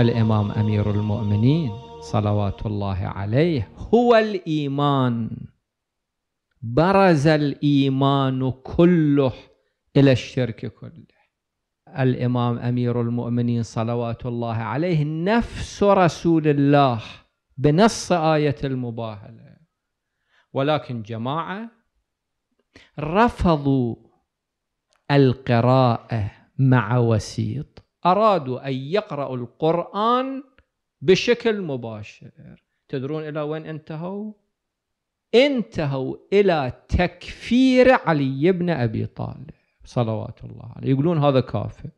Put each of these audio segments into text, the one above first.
الامام امير المؤمنين صلوات الله عليه هو الايمان برز الايمان كله الى الشرك كله الامام امير المؤمنين صلوات الله عليه نفس رسول الله بنص ايه المباهله ولكن جماعه رفضوا القراءه مع وسيط أرادوا أن يقرأوا القرآن بشكل مباشر تدرون إلى وين انتهوا؟ انتهوا إلى تكفير علي بن أبي طالب صلوات الله عليه يقولون هذا كافر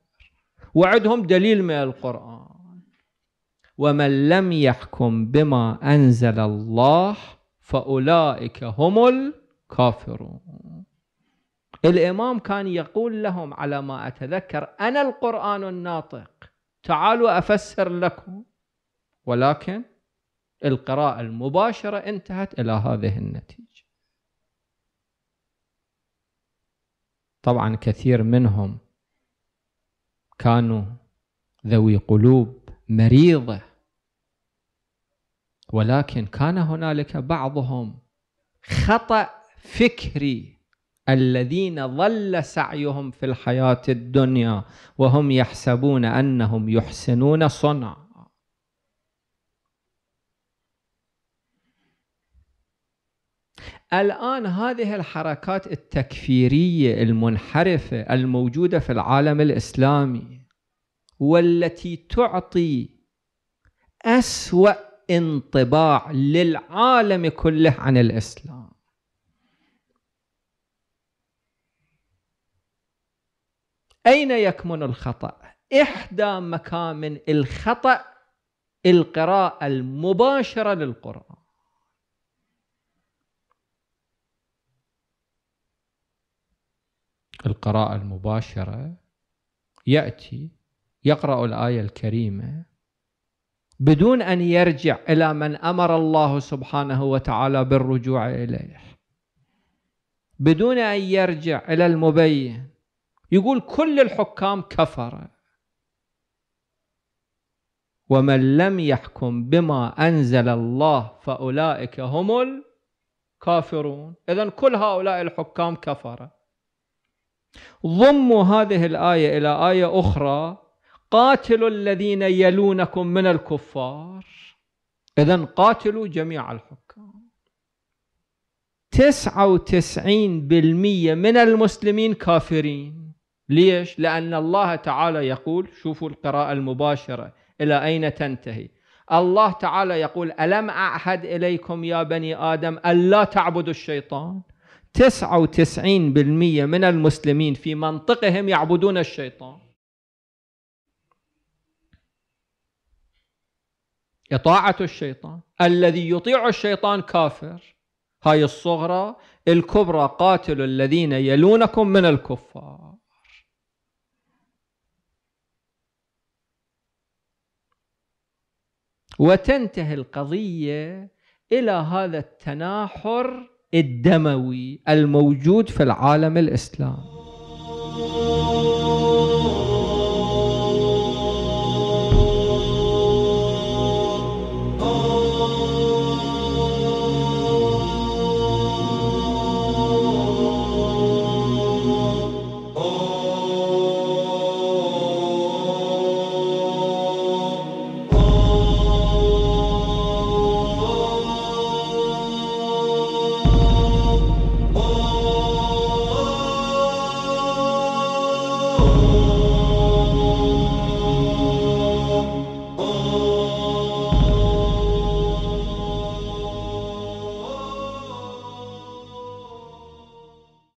وعدهم دليل من القرآن ومن لم يحكم بما أنزل الله فأولئك هم الكافرون الإمام كان يقول لهم على ما أتذكر أنا القرآن الناطق تعالوا أفسر لكم ولكن القراءة المباشرة انتهت إلى هذه النتيجة طبعا كثير منهم كانوا ذوي قلوب مريضة ولكن كان هنالك بعضهم خطأ فكري الذين ضل سعيهم في الحياة الدنيا وهم يحسبون أنهم يحسنون صنع الآن هذه الحركات التكفيرية المنحرفة الموجودة في العالم الإسلامي والتي تعطي أسوأ انطباع للعالم كله عن الإسلام أين يكمن الخطأ؟ إحدى مكامن الخطأ القراءة المباشرة للقرآن القراءة المباشرة يأتي يقرأ الآية الكريمة بدون أن يرجع إلى من أمر الله سبحانه وتعالى بالرجوع إليه بدون أن يرجع إلى المبين يقول كل الحكام كفره ومن لم يحكم بما أنزل الله فأولئك هم الكافرون إذا كل هؤلاء الحكام كفرة ضموا هذه الآية إلى آية أخرى قاتلوا الذين يلونكم من الكفار إذا قاتلوا جميع الحكام تسعة وتسعين بالمية من المسلمين كافرين ليش؟ لأن الله تعالى يقول شوفوا القراءة المباشرة إلى أين تنتهي الله تعالى يقول ألم أعهد إليكم يا بني آدم ألا تعبدوا الشيطان 99% من المسلمين في منطقهم يعبدون الشيطان إطاعة الشيطان الذي يطيع الشيطان كافر هاي الصغرى الكبرى قاتل الذين يلونكم من الكفار وتنتهي القضيه الى هذا التناحر الدموي الموجود في العالم الاسلامي